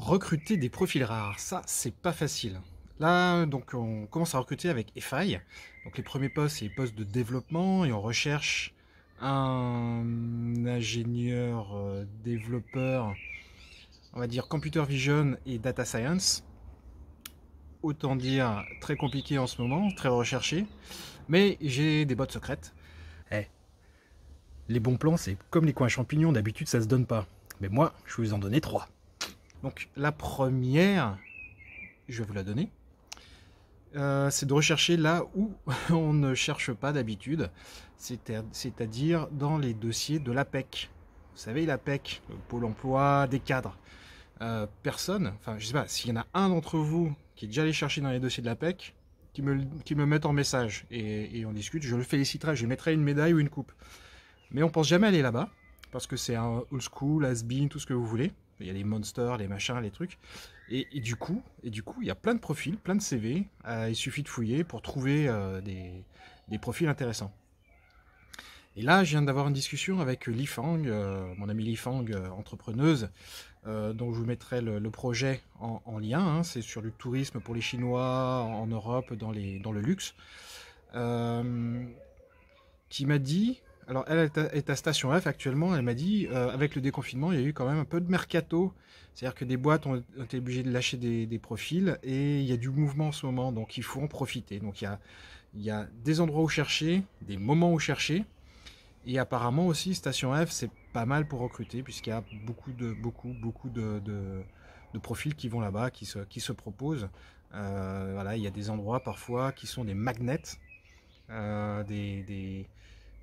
recruter des profils rares, ça c'est pas facile. Là, donc on commence à recruter avec EFI. Donc les premiers postes, c'est les postes de développement et on recherche un ingénieur euh, développeur, on va dire computer vision et data science. Autant dire très compliqué en ce moment, très recherché. Mais j'ai des bottes secrètes. Eh, les bons plans, c'est comme les coins champignons, d'habitude ça se donne pas. Mais moi, je vous en donner trois. Donc la première, je vais vous la donner, euh, c'est de rechercher là où on ne cherche pas d'habitude, c'est-à-dire dans les dossiers de l'APEC. Vous savez, l'APEC, le Pôle emploi des cadres. Euh, personne, enfin je sais pas, s'il y en a un d'entre vous qui est déjà allé chercher dans les dossiers de l'APEC, qui me, qui me mettent en message et, on discute, je le féliciterai, je lui mettrai une médaille ou une coupe. Mais on pense jamais aller là-bas, parce que c'est un old school, has been, tout ce que vous voulez. Il y a les monsters, les machins, les trucs. Et, du coup, et du coup, il y a plein de profils, plein de CV. Euh, il suffit de fouiller pour trouver euh, des, profils intéressants. Et là, je viens d'avoir une discussion avec Li Fang, euh, mon ami Li Fang, entrepreneuse, dont je vous mettrai le, projet en, lien. Hein. C'est sur le tourisme pour les Chinois en, Europe, dans, les, dans le luxe. qui m'a dit, alors elle est à, Station F actuellement, elle m'a dit, euh, avec le déconfinement, il y a eu quand même un peu de mercato. C'est-à-dire que des boîtes ont, été obligées de lâcher des, profils et il y a du mouvement en ce moment, donc il faut en profiter. Donc il y a, des endroits où chercher, des moments où chercher. Et apparemment aussi, Station F, c'est pas mal pour recruter, puisqu'il y a beaucoup de, beaucoup, beaucoup de, profils qui vont là-bas, qui se, qui se proposent. Euh, voilà, il y a des endroits parfois qui sont des magnets, euh, des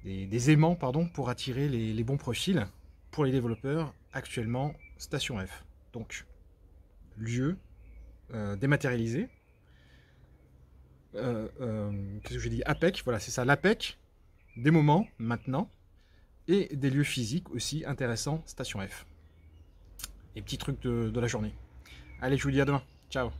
des, aimants pardon, pour attirer les, bons profils pour les développeurs actuellement Station F. Donc, lieu euh, dématérialisé. Euh, euh, qu'est-ce que j'ai dit APEC, voilà, c'est ça, l'APEC, des moments maintenant, et des lieux physiques aussi intéressants, Station F. Et petits trucs de la journée. Allez, je vous dis à demain. Ciao